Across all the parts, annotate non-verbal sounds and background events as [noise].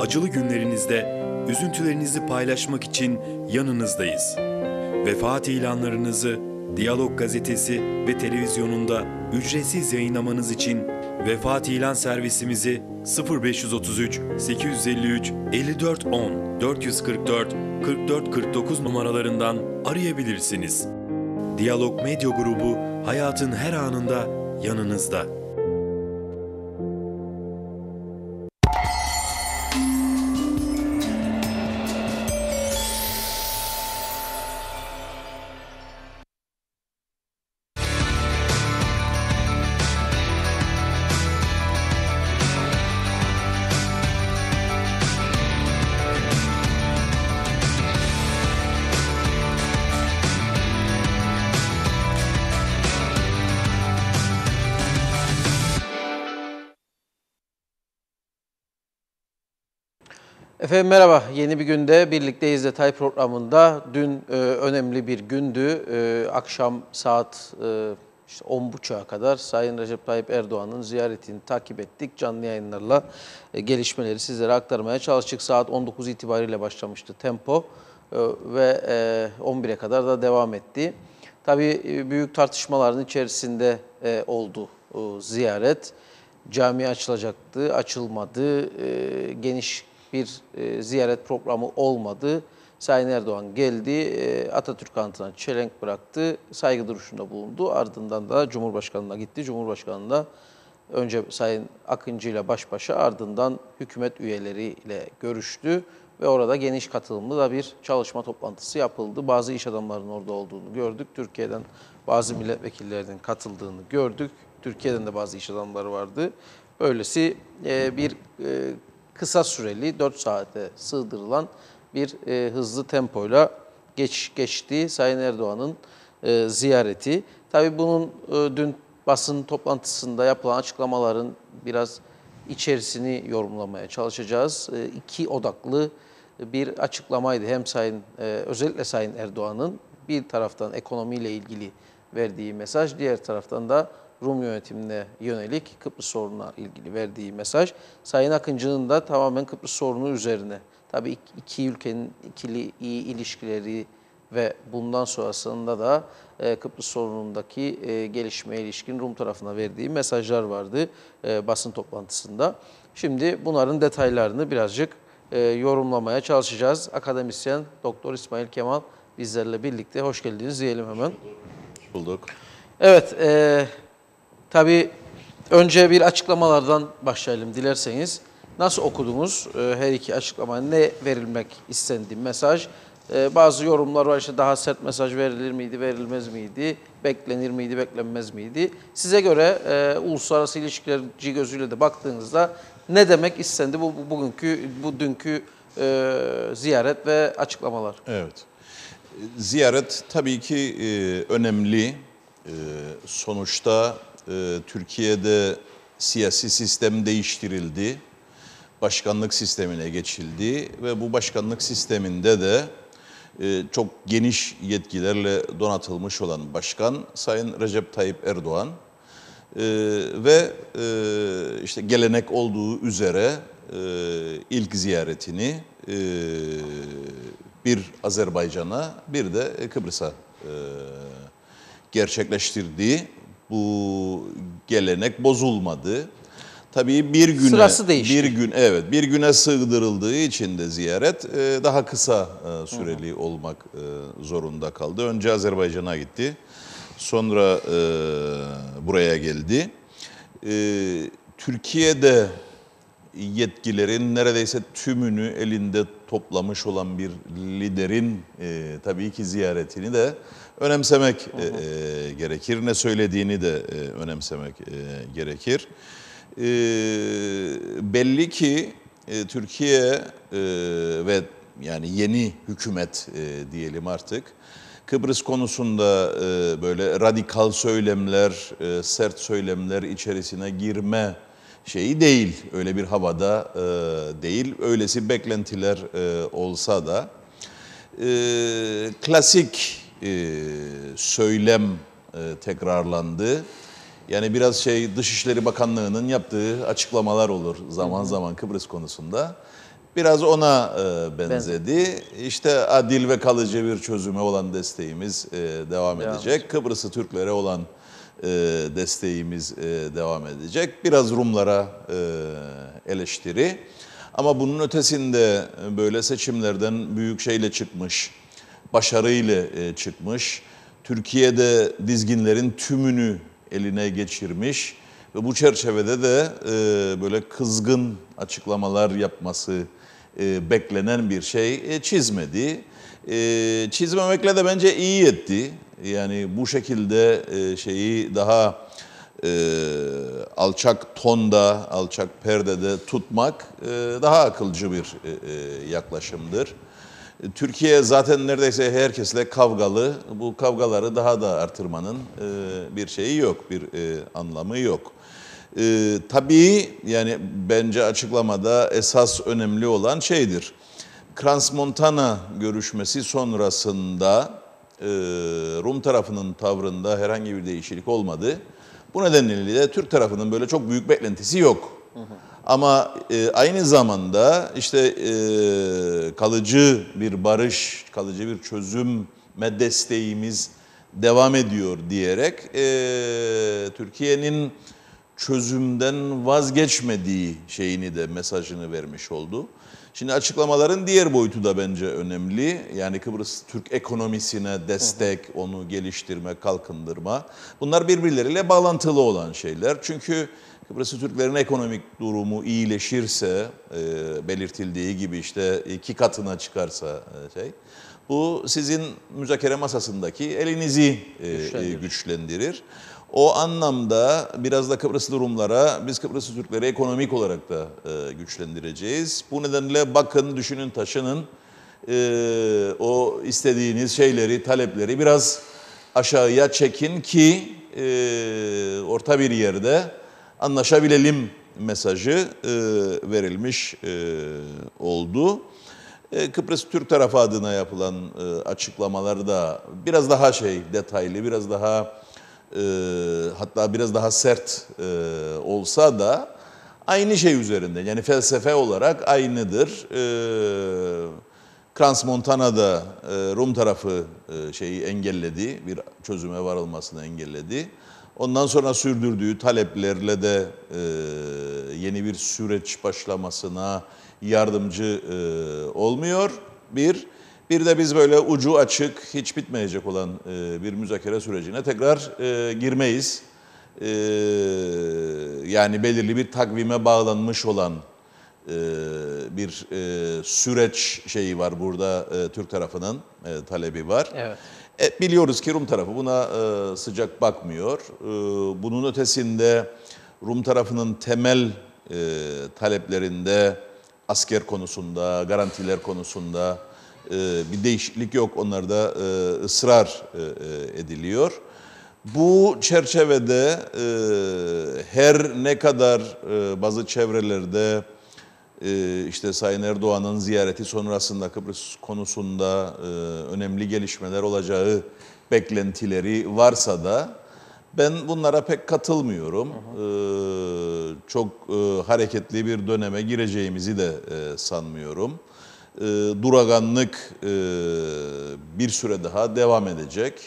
acılı günlerinizde üzüntülerinizi paylaşmak için yanınızdayız. Vefat ilanlarınızı Diyalog gazetesi ve televizyonunda ücretsiz yayınlamanız için vefat ilan servisimizi 0533 853 5410 444 4449 numaralarından arayabilirsiniz. Diyalog Medya Grubu hayatın her anında yanınızda. Efendim merhaba. Yeni bir günde birlikteyiz detay programında. Dün e, önemli bir gündü. E, akşam saat e, işte 10.30'a kadar Sayın Recep Tayyip Erdoğan'ın ziyaretini takip ettik. Canlı yayınlarla e, gelişmeleri sizlere aktarmaya çalıştık. Saat 19 itibariyle başlamıştı tempo e, ve e, 11'e kadar da devam etti. Tabii e, büyük tartışmaların içerisinde e, oldu e, ziyaret. Cami açılacaktı, açılmadı. E, geniş bir e, ziyaret programı olmadı. Sayın Erdoğan geldi, e, Atatürk kantına çelenk bıraktı, saygı duruşunda bulundu. Ardından da Cumhurbaşkanı'na gitti. Cumhurbaşkanı'na önce Sayın Akıncı ile baş başa ardından hükümet üyeleriyle görüştü ve orada geniş katılımlı da bir çalışma toplantısı yapıldı. Bazı iş adamlarının orada olduğunu gördük. Türkiye'den bazı milletvekillerinin katıldığını gördük. Türkiye'den de bazı iş adamları vardı. Öylesi e, bir kısa süreli 4 saate sığdırılan bir e, hızlı tempoyla geç, geçti Sayın Erdoğan'ın e, ziyareti. Tabii bunun e, dün basın toplantısında yapılan açıklamaların biraz içerisini yorumlamaya çalışacağız. E, iki odaklı bir açıklamaydı hem Sayın e, özellikle Sayın Erdoğan'ın bir taraftan ekonomiyle ilgili verdiği mesaj, diğer taraftan da Rum yönetimine yönelik Kıbrıs sorununa ilgili verdiği mesaj. Sayın Akıncı'nın da tamamen Kıbrıs sorunu üzerine. Tabii iki ülkenin ikili iyi ilişkileri ve bundan sonrasında da e, Kıbrıs sorunundaki e, gelişmeye ilişkin Rum tarafına verdiği mesajlar vardı e, basın toplantısında. Şimdi bunların detaylarını birazcık yorumlamaya çalışacağız. Akademisyen Doktor İsmail Kemal bizlerle birlikte. Hoş geldiniz diyelim hemen. Hoş bulduk. Evet, e, Tabii önce bir açıklamalardan başlayalım dilerseniz. Nasıl okudunuz ee, her iki açıklamaya? Ne verilmek istendi mesaj? Ee, bazı yorumlar var işte daha sert mesaj verilir miydi, verilmez miydi, beklenir miydi, beklenmez miydi? Size göre e, uluslararası ilişkilerci gözüyle de baktığınızda ne demek istendi bu bugünkü, bu dünkü e, ziyaret ve açıklamalar? Evet. Ziyaret tabii ki e, önemli. E, sonuçta ee, Türkiye'de siyasi sistem değiştirildi, başkanlık sistemine geçildi ve bu başkanlık sisteminde de e, çok geniş yetkilerle donatılmış olan başkan Sayın Recep Tayyip Erdoğan e, ve e, işte gelenek olduğu üzere ilk ziyaretini bir Azerbaycan'a bir de Kıbrıs'a gerçekleştirdiği bu gelenek bozulmadı. Tabii bir güne Sırası değişti. bir gün evet bir güne sığdırıldığı için de ziyaret e, daha kısa e, süreli olmak e, zorunda kaldı. Önce Azerbaycan'a gitti. Sonra buraya geldi. Türkiye'de yetkilerin neredeyse tümünü elinde toplamış olan bir liderin tabii ki ziyaretini de önemsemek e, e, gerekir. Ne söylediğini de e, önemsemek e, gerekir. E, belli ki e, Türkiye e, ve yani yeni hükümet e, diyelim artık Kıbrıs konusunda e, böyle radikal söylemler, e, sert söylemler içerisine girme şeyi değil. Öyle bir havada e, değil. Öylesi beklentiler e, olsa da e, klasik e, söylem e, tekrarlandı. Yani biraz şey Dışişleri Bakanlığı'nın yaptığı açıklamalar olur zaman zaman Kıbrıs konusunda. Biraz ona e, benzedi. İşte adil ve kalıcı bir çözüme olan desteğimiz devam edecek. Kıbrıs'ı Türklere olan desteğimiz devam edecek. Biraz Rumlara eleştiri. Ama bunun ötesinde böyle seçimlerden büyük şeyle çıkmış başarıyla e, çıkmış. Türkiye'de dizginlerin tümünü eline geçirmiş ve bu çerçevede de e, böyle kızgın açıklamalar yapması e, beklenen bir şey çizmedi. Çizmemekle de bence iyi etti. Yani bu şekilde şeyi daha e, alçak tonda, alçak perdede tutmak e, daha akılcı bir e, e, yaklaşımdır. Türkiye zaten neredeyse herkesle kavgalı. Bu kavgaları daha da artırmanın e, bir şeyi yok, bir e, anlamı yok. E, tabii yani bence açıklamada esas önemli olan şeydir. Transmontana görüşmesi sonrasında Rum tarafının tavrında herhangi bir değişiklik olmadı. Bu nedenle de Türk tarafının böyle çok büyük beklentisi yok. Hı hı. Ama e, aynı zamanda işte e, kalıcı bir barış, kalıcı bir çözümme desteğimiz devam ediyor diyerek e, Türkiye'nin çözümden vazgeçmediği şeyini de mesajını vermiş oldu. Şimdi açıklamaların diğer boyutu da bence önemli. Yani Kıbrıs Türk ekonomisine destek, hı hı. onu geliştirme, kalkındırma. Bunlar birbirleriyle bağlantılı olan şeyler. Çünkü Kıbrıs Türklerin ekonomik durumu iyileşirse, e, belirtildiği gibi işte iki katına çıkarsa e, şey, bu sizin müzakere masasındaki elinizi e, güçlendirir. güçlendirir. O anlamda biraz da Kıbrıslı Rumlara, biz Kıbrıslı Türkleri ekonomik olarak da e, güçlendireceğiz. Bu nedenle bakın, düşünün, taşının e, o istediğiniz şeyleri, talepleri biraz aşağıya çekin ki e, orta bir yerde anlaşabilelim mesajı e, verilmiş e, oldu. E, Kıbrıs Türk tarafı adına yapılan e, açıklamalar da biraz daha şey detaylı, biraz daha e, hatta biraz daha sert e, olsa da aynı şey üzerinde. Yani felsefe olarak aynıdır. E, ee, Krans Montana'da e, Rum tarafı e, şeyi engelledi, bir çözüme varılmasını engelledi. Ondan sonra sürdürdüğü taleplerle de e, yeni bir süreç başlamasına yardımcı e, olmuyor. Bir, bir de biz böyle ucu açık, hiç bitmeyecek olan e, bir müzakere sürecine tekrar e, girmeyiz. E, yani belirli bir takvime bağlanmış olan e, bir e, süreç şeyi var burada e, Türk tarafının e, talebi var. Evet. E, biliyoruz ki Rum tarafı buna e, sıcak bakmıyor. E, bunun ötesinde Rum tarafının temel e, taleplerinde asker konusunda, garantiler konusunda ee, bir değişiklik yok. Onlar da e, ısrar e, e, ediliyor. Bu çerçevede her ne kadar bazı çevrelerde işte Sayın Erdoğan'ın ziyareti sonrasında Kıbrıs konusunda önemli gelişmeler olacağı beklentileri varsa da ben bunlara pek katılmıyorum. Çok hareketli bir döneme gireceğimizi de sanmıyorum e, duraganlık e, bir süre daha devam edecek.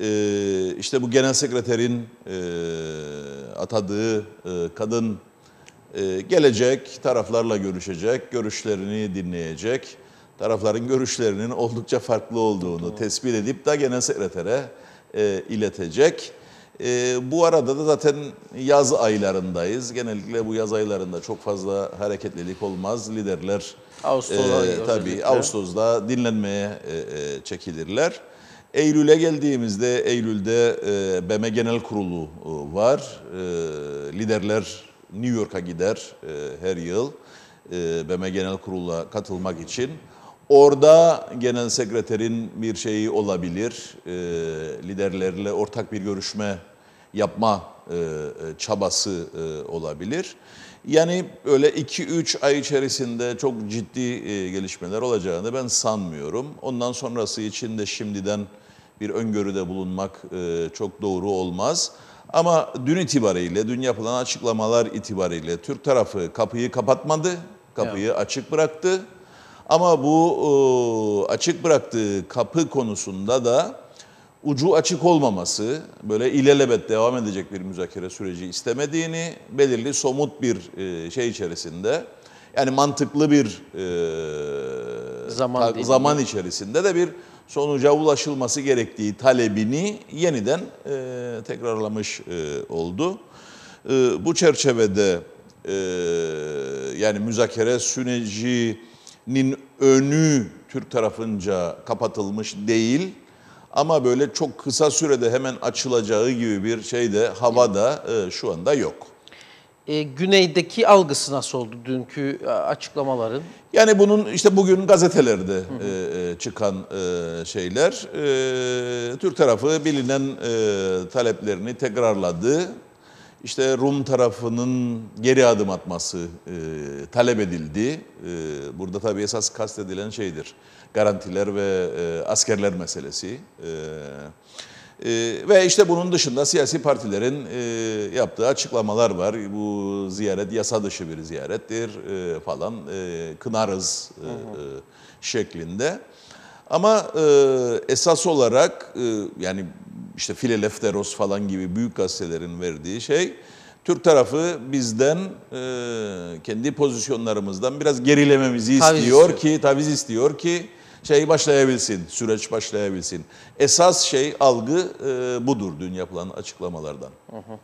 E, işte bu genel sekreterin e, atadığı e, kadın e, gelecek, taraflarla görüşecek, görüşlerini dinleyecek. Tarafların görüşlerinin oldukça farklı olduğunu tespit edip de genel sekretere e, iletecek. E, bu arada da zaten yaz aylarındayız. Genellikle bu yaz aylarında çok fazla hareketlilik olmaz. Liderler Ağustos'ta e, tabii Ağustos'ta dinlenmeye e, e, çekilirler. Eylül'e geldiğimizde Eylül'de e, BM e Genel Kurulu e, var. E, liderler New York'a gider e, her yıl e, BM e Genel Kurulu'na katılmak için. Orada genel sekreterin bir şeyi olabilir, e, liderlerle ortak bir görüşme yapma e, e, çabası e, olabilir. Yani öyle 2-3 ay içerisinde çok ciddi gelişmeler olacağını ben sanmıyorum. Ondan sonrası için de şimdiden bir öngörüde bulunmak çok doğru olmaz. Ama dün itibariyle, dün yapılan açıklamalar itibariyle Türk tarafı kapıyı kapatmadı, kapıyı evet. açık bıraktı. Ama bu açık bıraktığı kapı konusunda da ucu açık olmaması, böyle ilelebet devam edecek bir müzakere süreci istemediğini belirli somut bir e, şey içerisinde yani mantıklı bir e, zaman, ta, zaman içerisinde de bir sonuca ulaşılması gerektiği talebini yeniden e, tekrarlamış e, oldu. E, bu çerçevede e, yani müzakere sürecinin önü Türk tarafınca kapatılmış değil. Ama böyle çok kısa sürede hemen açılacağı gibi bir şey de havada e, şu anda yok. E, güneydeki algısı nasıl oldu dünkü e, açıklamaların? Yani bunun işte bugün gazetelerde e, e, çıkan e, şeyler, e, Türk tarafı bilinen e, taleplerini tekrarladı. İşte Rum tarafının geri adım atması e, talep edildi. E, burada tabii esas kastedilen şeydir garantiler ve e, askerler meselesi. E, ee, ve işte bunun dışında siyasi partilerin e, yaptığı açıklamalar var. Bu ziyaret yasa dışı bir ziyarettir e, falan e, kınarız e, hı e, şeklinde. Ama e, esas olarak e, yani işte Filelefteros falan gibi büyük gazetelerin verdiği şey Türk tarafı bizden e, kendi pozisyonlarımızdan biraz gerilememizi istiyor, istiyor ki taviz istiyor ki şey başlayabilsin, süreç başlayabilsin. Esas şey algı e, budur dün yapılan açıklamalardan. Hı hı.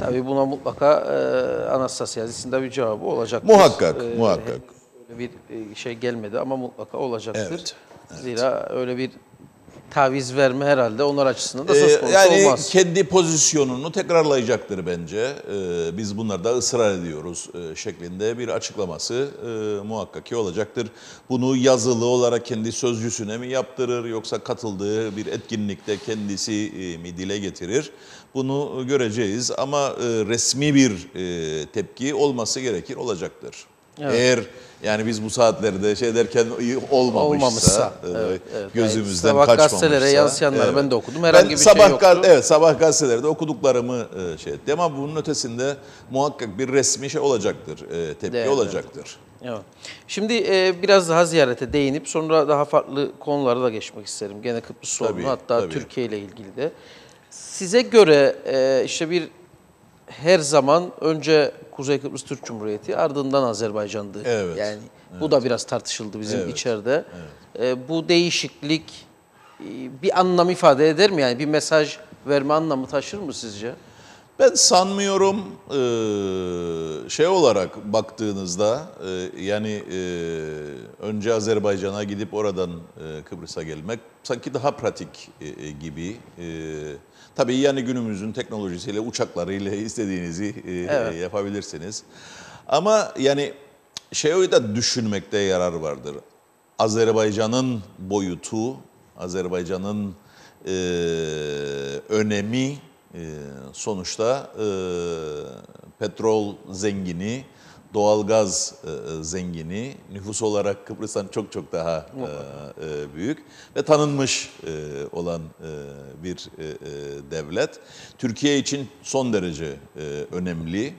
Tabii buna mutlaka e, Anastasiyazis'in bir cevabı olacak. Muhakkak, e, muhakkak. Öyle bir e, şey gelmedi ama mutlaka olacaktır. Evet, evet. Zira öyle bir taviz verme herhalde onlar açısından da ee, söz konusu olmaz. yani kendi pozisyonunu tekrarlayacaktır bence. Ee, biz bunlarda ısrar ediyoruz e, şeklinde bir açıklaması e, muhakkak ki olacaktır. Bunu yazılı olarak kendi sözcüsüne mi yaptırır yoksa katıldığı bir etkinlikte kendisi e, mi dile getirir? Bunu göreceğiz ama resmi bir tepki olması gerekir olacaktır. Evet. Eğer yani biz bu saatlerde şey derken olmamışsa, olmamışsa e, evet, evet. gözümüzden yani sabah kaçmamışsa. Sabah gazetelere yansıyanları evet. ben de okudum. Herhangi ben bir şey sabah, şey yoktu. Evet sabah gazetelerde okuduklarımı e, şey ettim ama bunun ötesinde muhakkak bir resmi şey olacaktır, e, tepki evet, olacaktır. Evet. evet. Şimdi e, biraz daha ziyarete değinip sonra daha farklı konulara da geçmek isterim. Gene Kıbrıs sorunu tabii, hatta tabii. Türkiye ile ilgili de. Size göre e, işte bir her zaman önce Kuzey Kıbrıs Türk Cumhuriyeti ardından Azerbaycan'dı. Evet. Yani evet. bu da biraz tartışıldı bizim evet. içeride. Evet. Ee, bu değişiklik e, bir anlam ifade eder mi? Yani bir mesaj verme anlamı taşır mı sizce? Ben sanmıyorum şey olarak baktığınızda yani önce Azerbaycan'a gidip oradan Kıbrıs'a gelmek sanki daha pratik e, e, gibi. tabii yani günümüzün teknolojisiyle uçaklarıyla [laughs] istediğinizi evet. yapabilirsiniz. Ama yani şeyi de düşünmekte yarar vardır. Azerbaycan'ın boyutu, Azerbaycan'ın e, önemi ee, sonuçta e, petrol zengini, doğalgaz e, zengini, nüfus olarak Kıbrıs'tan çok çok daha e, büyük ve tanınmış olan bir devlet. Türkiye için son derece önemli.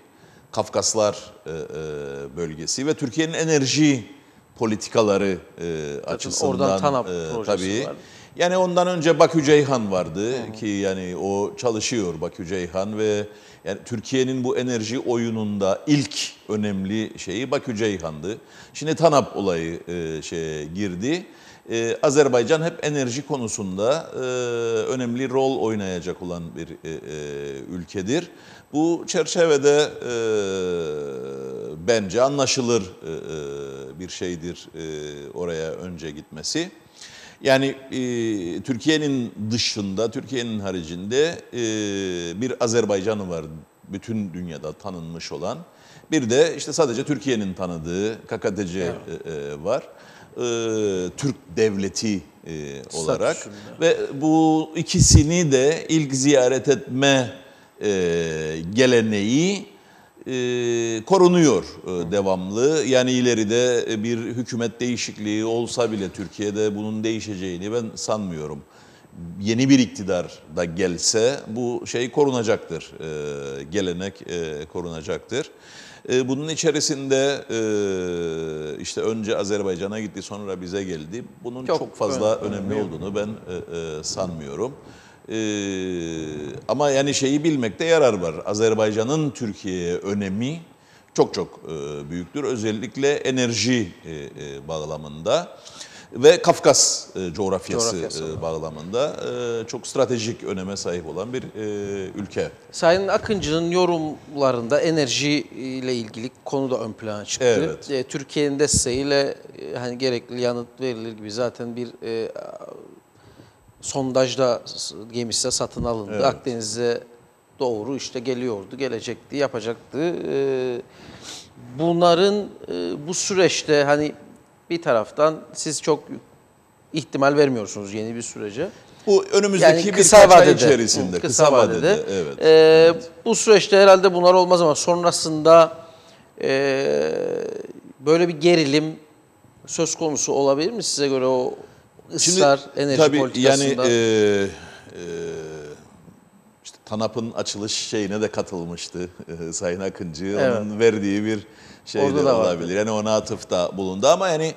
Kafkaslar bölgesi ve Türkiye'nin enerji politikaları açısından Oradan TANAP tabii. Var. Yani ondan önce Bakü Ceyhan vardı Hı. ki yani o çalışıyor Bakü Ceyhan ve yani Türkiye'nin bu enerji oyununda ilk önemli şeyi Bakü Ceyhan'dı. Şimdi TANAP olayı e, şeye girdi. Ee, Azerbaycan hep enerji konusunda e, önemli rol oynayacak olan bir e, e, ülkedir. Bu çerçevede e, bence anlaşılır e, e bir şeydir e, oraya önce gitmesi. Yani e, Türkiye'nin dışında, Türkiye'nin haricinde e, bir Azerbaycan'ı var bütün dünyada tanınmış olan. Bir de işte sadece Türkiye'nin tanıdığı KKTC e, e, var. E, Türk devleti e, olarak Satışında. ve bu ikisini de ilk ziyaret etme e, geleneği e, korunuyor e, devamlı. Yani ileride e, bir hükümet değişikliği olsa bile Türkiye'de bunun değişeceğini ben sanmıyorum. Yeni bir iktidar da gelse bu şey korunacaktır, e, gelenek e, korunacaktır. E, bunun içerisinde e, işte önce Azerbaycan'a gitti sonra bize geldi. Bunun çok, çok fazla önemli, önemli olduğunu ben e, e, sanmıyorum. Ee, ama yani şeyi bilmekte yarar var. Azerbaycan'ın Türkiye'ye önemi çok çok e, büyüktür. Özellikle enerji e, e, bağlamında ve Kafkas e, coğrafyası, e, coğrafyası e, bağlamında e, çok stratejik öneme sahip olan bir e, ülke. Sayın Akıncı'nın yorumlarında enerji ile ilgili konu da ön plana çıktı. Evet. E, Türkiye'nin desteğiyle e, hani gerekli yanıt verilir gibi zaten bir e, sondajda gemisi satın alındı. Evet. Akdeniz'e doğru işte geliyordu, gelecekti, yapacaktı. Ee, bunların e, bu süreçte hani bir taraftan siz çok ihtimal vermiyorsunuz yeni bir sürece. Bu önümüzdeki yani kısa vadede, ay içerisinde. Kısa, kısa vadede. vadede evet, e, evet. Bu süreçte herhalde bunlar olmaz ama sonrasında e, böyle bir gerilim söz konusu olabilir mi size göre o ısrar, Şimdi, enerji tabii, politikasında. Yani, e, e, işte TANAP'ın açılış şeyine de katılmıştı e, Sayın Akıncı. Evet. Onun verdiği bir şey de olabilir. Vardı. Yani ona atıfta bulundu ama yani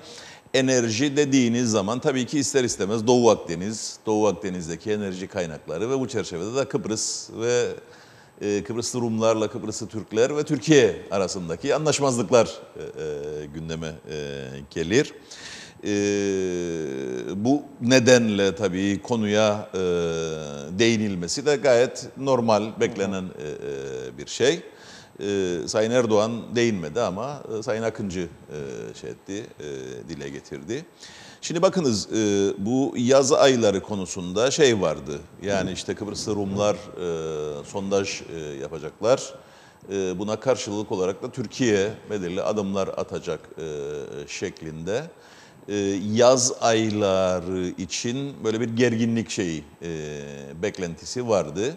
enerji dediğiniz zaman tabii ki ister istemez Doğu Akdeniz, Doğu Akdeniz'deki enerji kaynakları ve bu çerçevede de Kıbrıs ve e, Kıbrıslı Rumlarla Kıbrıslı Türkler ve Türkiye arasındaki anlaşmazlıklar e, e, gündeme e, gelir. E, bu nedenle tabii konuya e, değinilmesi de gayet normal, beklenen e, e bir şey. E, Sayın Erdoğan değinmedi ama e, Sayın Akıncı e, şey etti, e, dile getirdi. Şimdi bakınız e, bu yaz ayları konusunda şey vardı. Yani işte Kıbrıs Rumlar e, sondaj e, yapacaklar. E, buna karşılık olarak da Türkiye belirli adımlar atacak e, şeklinde. E, yaz ayları için böyle bir gerginlik şeyi, e, beklentisi vardı.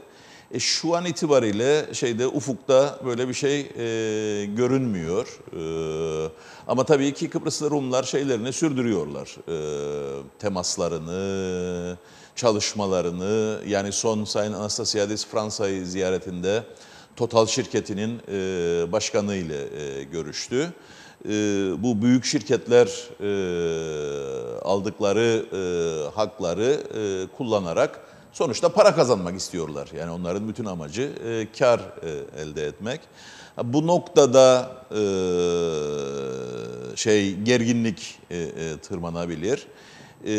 E, şu an itibariyle şeyde ufukta böyle bir şey e, görünmüyor. E, ama tabii ki Kıbrıslı Rumlar şeylerini sürdürüyorlar. E, temaslarını, çalışmalarını. Yani son Sayın Anastasiadis Fransa'yı ziyaretinde Total şirketinin e, başkanı ile e, görüştü e, bu büyük şirketler e, aldıkları e, hakları e, kullanarak sonuçta para kazanmak istiyorlar. Yani onların bütün amacı e, kar e, elde etmek. Bu noktada e, şey gerginlik e, e, tırmanabilir. Ee,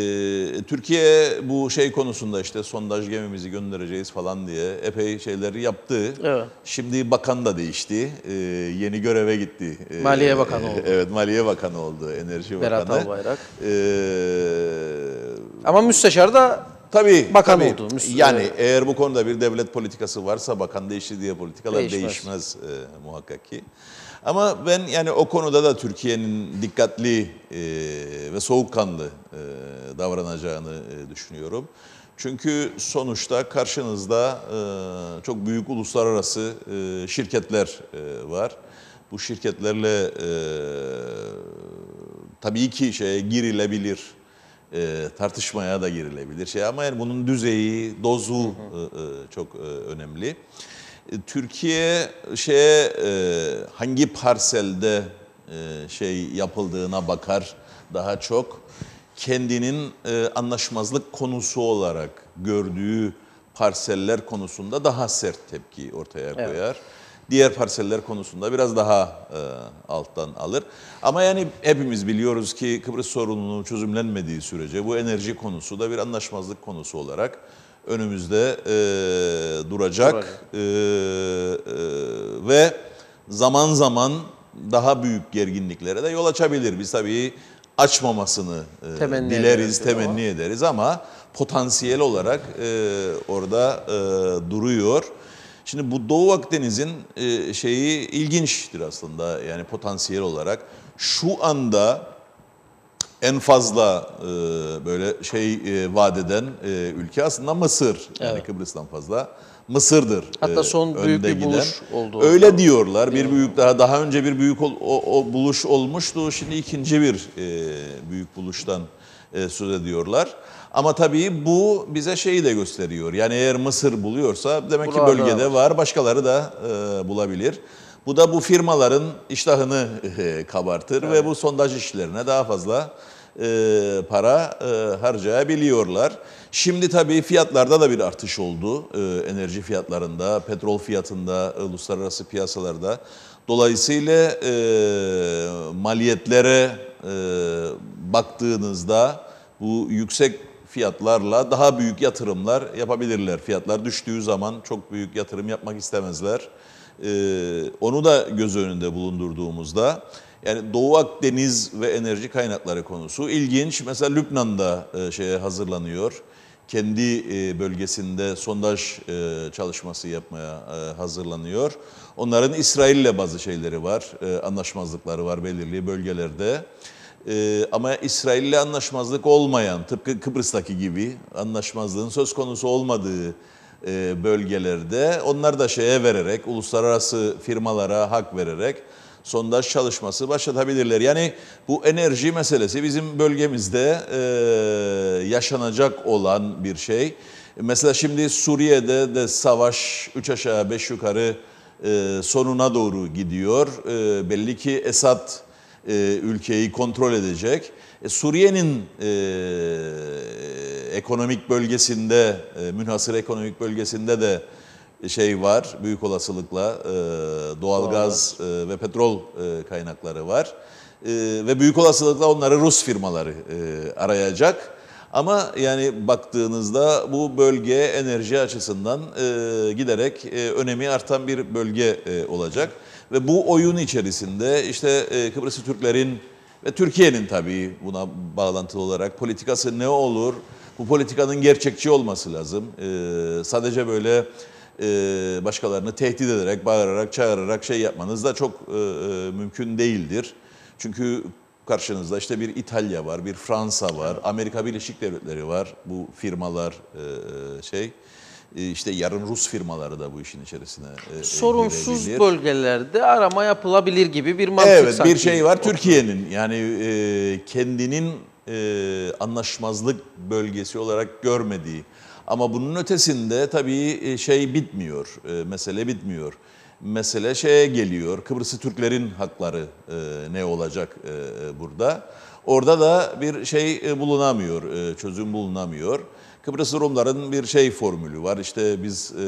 Türkiye bu şey konusunda işte sondaj gemimizi göndereceğiz falan diye epey şeyleri yaptı. Evet. Şimdi bakan da değişti. Ee, yeni göreve gitti. Ee, Maliye Bakanı [laughs] oldu. Evet Maliye Bakanı oldu. Enerji Berat Bakanı. Berat Albayrak. Ee, Ama müsteşar da Tabii. Bakan tabii. oldu. Müslüm. Yani eğer bu konuda bir devlet politikası varsa bakan değişti diye politikalar değişmez, değişmez e, muhakkak ki. Ama ben yani o konuda da Türkiye'nin dikkatli e, ve soğukkanlı e, davranacağını e, düşünüyorum. Çünkü sonuçta karşınızda e, çok büyük uluslararası e, şirketler e, var. Bu şirketlerle e, tabii ki şeye girilebilir, e, tartışmaya da girilebilir şey ama yani bunun düzeyi, dozu e, e, çok e, önemli. Türkiye şeye e, hangi parselde e, şey yapıldığına bakar daha çok kendinin e, anlaşmazlık konusu olarak gördüğü parseller konusunda daha sert tepki ortaya koyar. Evet. Diğer parseller konusunda biraz daha e, alttan alır. Ama yani hepimiz biliyoruz ki Kıbrıs sorununun çözümlenmediği sürece bu enerji konusu da bir anlaşmazlık konusu olarak önümüzde e, duracak. E, e, ve zaman zaman daha büyük gerginliklere de yol açabilir. Biz tabii açmamasını e, temenni dileriz, temenni ama. ederiz ama potansiyel olarak e, orada e, duruyor. Şimdi bu Doğu Akdeniz'in e, şeyi ilginçtir aslında yani potansiyel olarak. Şu anda en fazla e, böyle şey e, vaat e, ülke aslında Mısır. Yani Kıbrıs'tan fazla Mısır'dır. Hatta e, son büyük bir giden. buluş oldu. Öyle orada. diyorlar. Bir büyük daha daha önce bir büyük ol, o, o buluş olmuştu. Şimdi ikinci bir e, büyük buluştan e, söz ediyorlar. Ama tabii bu bize şeyi de gösteriyor. Yani eğer Mısır buluyorsa demek Burada ki bölgede var. var. Başkaları da e, bulabilir. Bu da bu firmaların iştahını e, kabartır evet. ve bu sondaj işlerine daha fazla e, para e, harcayabiliyorlar. Şimdi tabii fiyatlarda da bir artış oldu. E, enerji fiyatlarında, petrol fiyatında, e, uluslararası piyasalarda. Dolayısıyla e, maliyetlere e, baktığınızda bu yüksek fiyatlarla daha büyük yatırımlar yapabilirler. Fiyatlar düştüğü zaman çok büyük yatırım yapmak istemezler. Ee, onu da göz önünde bulundurduğumuzda yani Doğu Akdeniz ve enerji kaynakları konusu ilginç. Mesela Lübnan'da e, şeye hazırlanıyor. Kendi e, bölgesinde sondaj e, çalışması yapmaya hazırlanıyor. Onların İsrail'le bazı şeyleri var, anlaşmazlıkları var belirli bölgelerde. ama İsrail'le anlaşmazlık olmayan, tıpkı Kıbrıs'taki gibi anlaşmazlığın söz konusu olmadığı e, bölgelerde. Onlar da şeye vererek, uluslararası firmalara hak vererek sondaj çalışması başlatabilirler. Yani bu enerji meselesi bizim bölgemizde e, yaşanacak olan bir şey. Mesela şimdi Suriye'de de savaş üç aşağı beş yukarı e, sonuna doğru gidiyor. Belli ki Esad e, ülkeyi kontrol edecek. E, Suriye'nin e, ekonomik bölgesinde, e, münhasır ekonomik bölgesinde de şey var büyük olasılıkla e, doğalgaz e, ve petrol e, kaynakları var. E, ve büyük olasılıkla onları Rus firmaları e, arayacak. Ama yani baktığınızda bu bölge enerji açısından e, giderek e, önemi artan bir bölge e, olacak. Evet. Ve bu oyun içerisinde işte e, Kıbrıs Türklerin ve Türkiye'nin tabii buna bağlantılı olarak politikası ne olur? Bu politikanın gerçekçi olması lazım. E, sadece böyle e, başkalarını tehdit ederek, bağırarak, çağırarak şey yapmanız da çok mümkün değildir. Çünkü karşınızda işte bir İtalya var, bir Fransa var, Amerika Birleşik Devletleri var bu firmalar şey. E, işte yarın Rus firmaları da bu işin içerisine e, e, Sorunsuz girebilir. bölgelerde arama yapılabilir gibi bir mantık Evet sanki. bir şey var Türkiye'nin yani kendinin anlaşmazlık bölgesi olarak görmediği. Ama bunun ötesinde tabii şey bitmiyor, mesele bitmiyor. Mesele şeye geliyor, Kıbrıs'ı Türklerin hakları ne olacak burada? Orada da bir şey bulunamıyor, çözüm bulunamıyor. Kıbrıs Rumların bir şey formülü var. İşte biz e,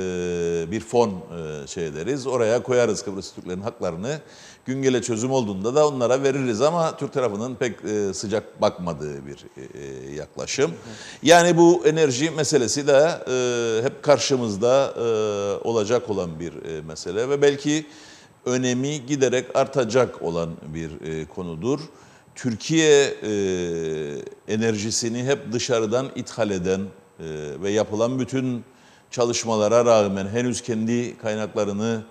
bir fon e, şey deriz Oraya koyarız Kıbrıs Türklerin haklarını. Gün gele çözüm olduğunda da onlara veririz ama Türk tarafının pek e, sıcak bakmadığı bir e, e, yaklaşım. Yani bu enerji meselesi de e, hep karşımızda e, olacak olan bir e, mesele ve belki önemi giderek artacak olan bir e, konudur. Türkiye e, enerjisini hep dışarıdan ithal eden, ee, ve yapılan bütün çalışmalara rağmen henüz kendi kaynaklarını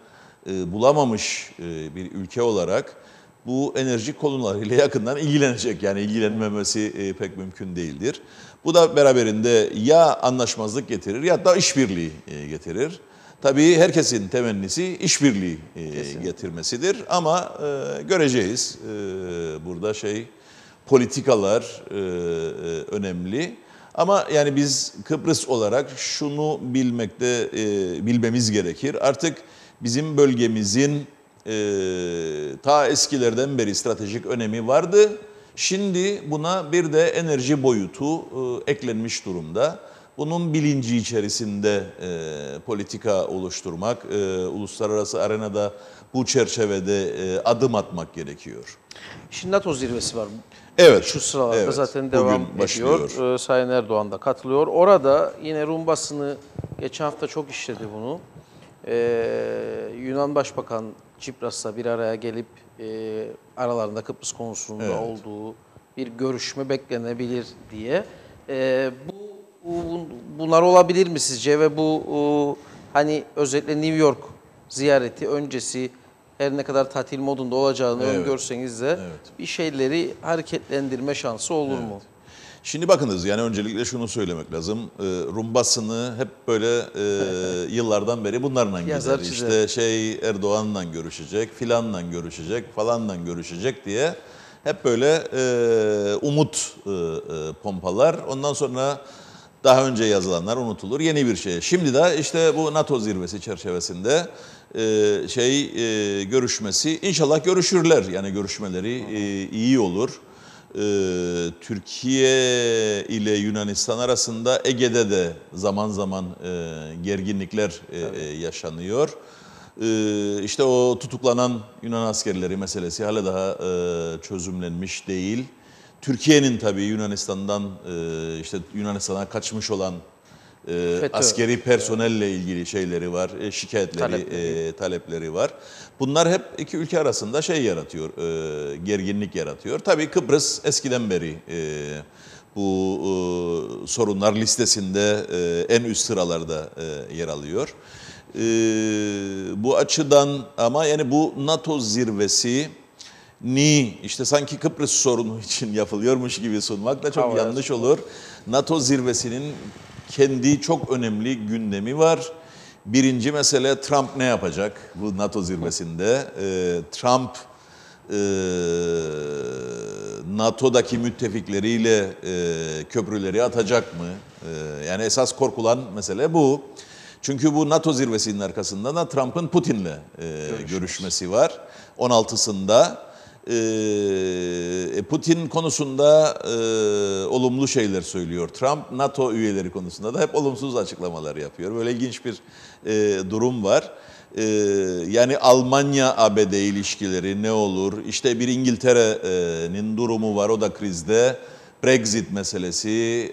e, bulamamış e, bir ülke olarak bu enerji konularıyla [laughs] yakından ilgilenecek. Yani ilgilenmemesi e, pek mümkün değildir. Bu da beraberinde ya anlaşmazlık getirir ya da işbirliği getirir. Tabii herkesin temennisi işbirliği getirmesidir ama göreceğiz. Burada şey politikalar önemli. Ama yani biz Kıbrıs olarak şunu bilmekte e, bilmemiz gerekir. Artık bizim bölgemizin e, ta eskilerden beri stratejik önemi vardı. Şimdi buna bir de enerji boyutu e, eklenmiş durumda. Bunun bilinci içerisinde e, politika oluşturmak, e, uluslararası arenada bu çerçevede e, adım atmak gerekiyor. Şimdi NATO zirvesi var. Evet. Şu sıralarda evet, zaten devam başlıyor. ediyor. Ee, Sayın Erdoğan da katılıyor. Orada yine Rum basını geçen hafta çok işledi bunu. Ee, Yunan Başbakan Cipras'la bir araya gelip e, aralarında Kıbrıs konusunda evet. olduğu bir görüşme beklenebilir diye. E, bu bunlar olabilir mi sizce ve bu e, hani özellikle New York ziyareti öncesi her ne kadar tatil modunda olacağını evet. öngörseniz de evet. bir şeyleri hareketlendirme şansı olur evet. mu? Şimdi bakınız yani öncelikle şunu söylemek lazım. E, rumbasını hep böyle e, [laughs] yıllardan beri bunlarla gider. İşte şey Erdoğan'la görüşecek, filanla görüşecek, falanla görüşecek diye hep böyle e, umut e, e, pompalar. Ondan sonra daha önce yazılanlar unutulur yeni bir şey. Şimdi de işte bu NATO zirvesi çerçevesinde e, şey e, görüşmesi inşallah görüşürler. Yani görüşmeleri e, iyi olur. E, Türkiye ile Yunanistan arasında Ege'de de zaman zaman e, gerginlikler e, e, yaşanıyor. E, işte o tutuklanan Yunan askerleri meselesi hala daha e, çözümlenmiş değil. Türkiye'nin tabii Yunanistan'dan e, işte Yunanistan'a kaçmış olan e, FETÖ, askeri personelle ilgili şeyleri var, e, şikayetleri, talepleri. talepleri var. Bunlar hep iki ülke arasında şey yaratıyor, e, gerginlik yaratıyor. Tabii Kıbrıs eskiden beri bu sorunlar listesinde en üst sıralarda yer alıyor. bu açıdan ama yani bu NATO zirvesi ni işte sanki Kıbrıs sorunu için yapılıyormuş gibi sunmak da çok yanlış olur. NATO zirvesinin kendi çok önemli gündemi var. Birinci mesele Trump ne yapacak bu NATO zirvesinde? Ee, Trump e, NATO'daki müttefikleriyle e, köprüleri atacak mı? E, yani esas korkulan mesele bu. Çünkü bu NATO zirvesinin arkasında da Trump'ın Putin'le e, görüşmesi var. 16'sında ee, e, Putin konusunda e, olumlu şeyler söylüyor. Trump NATO üyeleri konusunda da hep olumsuz açıklamalar yapıyor. Böyle ilginç bir e, durum var. Ee, yani Almanya-ABD ilişkileri ne olur? İşte bir İngiltere'nin durumu var, o da krizde. Brexit meselesi,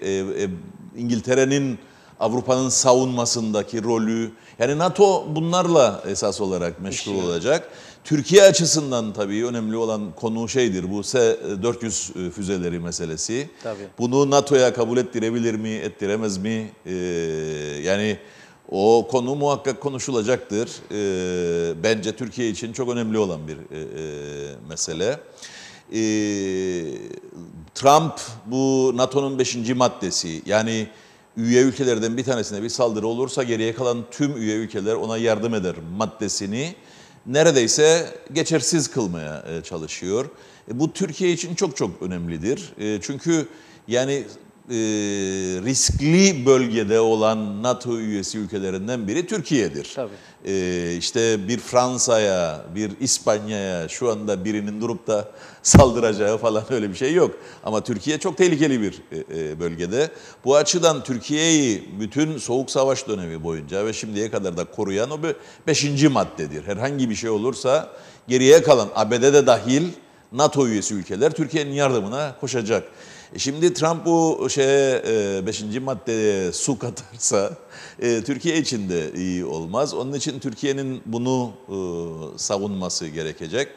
İngiltere'nin Avrupa'nın savunmasındaki rolü. Yani NATO bunlarla esas olarak meşgul olacak. Türkiye açısından tabii önemli olan konu şeydir bu S-400 e, e, füzeleri meselesi. Tabii. Bunu NATO'ya kabul ettirebilir mi, ettiremez mi? Ee, yani o konu muhakkak konuşulacaktır. Ee, bence Türkiye için çok önemli olan bir e, e, mesele. Ee, Trump bu NATO'nun 5. maddesi yani üye ülkelerden bir tanesine bir saldırı olursa geriye kalan tüm üye ülkeler ona yardım eder maddesini neredeyse geçersiz kılmaya e, çalışıyor. E, bu Türkiye için çok çok önemlidir. E, çünkü yani e, riskli bölgede olan NATO üyesi ülkelerinden biri Türkiye'dir. Tabii. E, işte bir Fransa'ya, bir İspanya'ya şu anda birinin durup da [laughs] saldıracağı falan öyle bir şey yok. Ama Türkiye çok tehlikeli bir e, e, bölgede. Bu açıdan Türkiye'yi bütün Soğuk Savaş dönemi boyunca ve şimdiye kadar da koruyan o beşinci maddedir. Herhangi bir şey olursa geriye kalan ABD'de dahil NATO üyesi ülkeler Türkiye'nin yardımına koşacak. E, şimdi Trump bu şeye 5. E, maddeye su katarsa e, Türkiye için de iyi olmaz. Onun için Türkiye'nin bunu savunması gerekecek.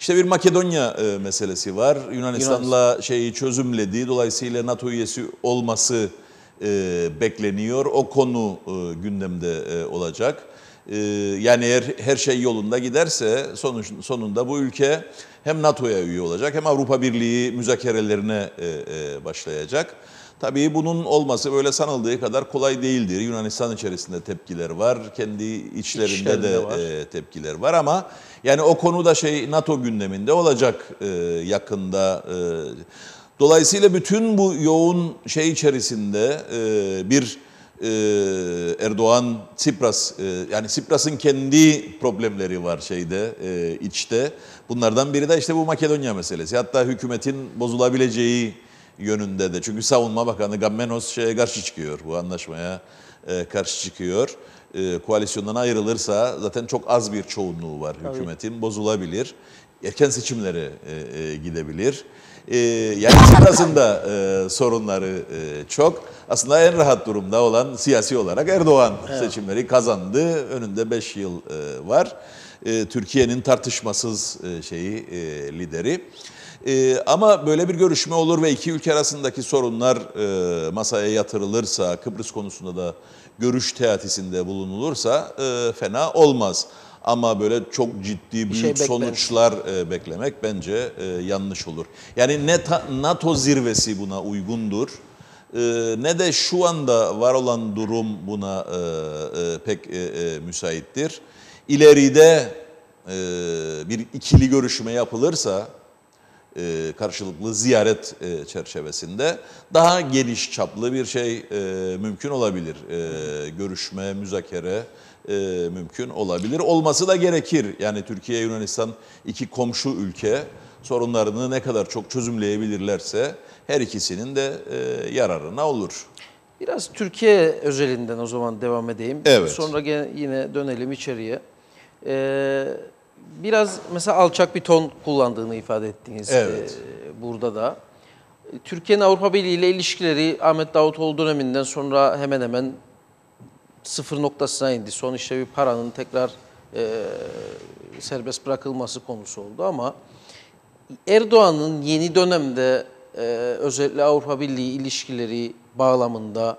İşte bir Makedonya meselesi var. Yunanistan'la şeyi çözümledi. Dolayısıyla NATO üyesi olması bekleniyor. O konu gündemde olacak. Ee, yani eğer her şey yolunda giderse sonuç, sonunda bu ülke hem NATO'ya üye olacak hem Avrupa Birliği müzakerelerine e, e, başlayacak. Tabii bunun olması böyle sanıldığı kadar kolay değildir. Yunanistan içerisinde tepkiler var, kendi içlerinde, içlerinde de e, var. tepkiler var ama yani o konuda şey NATO gündeminde olacak yakında. dolayısıyla bütün bu yoğun şey içerisinde e, bir e, Erdoğan, Tsipras, e, yani Tsipras'ın kendi problemleri var şeyde, e, içte. Bunlardan biri de işte bu Makedonya meselesi. Hatta hükümetin bozulabileceği yönünde de. Çünkü Savunma Bakanı Gammenos şeye karşı çıkıyor, bu anlaşmaya e, karşı çıkıyor. E, koalisyondan ayrılırsa zaten çok az bir çoğunluğu var hükümetin, Tabii. bozulabilir. Erken seçimlere e, e, gidebilir. E, yani sırasında e, sorunları e, çok. Aslında en rahat durumda olan siyasi olarak Erdoğan evet. seçimleri kazandı. Önünde 5 yıl e, var. E, Türkiye'nin tartışmasız e, şeyi e, lideri. E, ama böyle bir görüşme olur ve iki ülke arasındaki sorunlar e, masaya yatırılırsa, Kıbrıs konusunda da görüş teatisinde bulunulursa e, fena olmaz. Ama böyle çok ciddi büyük şey sonuçlar e, beklemek bence e, yanlış olur. Yani ne ta, NATO zirvesi buna uygundur e, ne de şu anda var olan durum buna e, e, pek e, e, müsaittir. İleride e, bir ikili görüşme yapılırsa e, karşılıklı ziyaret e, çerçevesinde daha geniş çaplı bir şey e, mümkün olabilir. E, görüşme, müzakere e, mümkün olabilir. Olması da gerekir. Yani Türkiye, Yunanistan iki komşu ülke sorunlarını ne kadar çok çözümleyebilirlerse her ikisinin de e, yararına olur. Biraz Türkiye özelinden o zaman devam edeyim. Evet. Sonra yine dönelim içeriye. Ee, biraz mesela alçak bir ton kullandığını ifade ettiğiniz e, evet. e, burada da. Türkiye'nin Avrupa Birliği ile ilişkileri Ahmet Davutoğlu döneminden sonra hemen hemen sıfır noktasına indi. Son işlevi paranın tekrar e, serbest bırakılması konusu oldu ama Erdoğan'ın yeni dönemde e, özellikle Avrupa Birliği ilişkileri bağlamında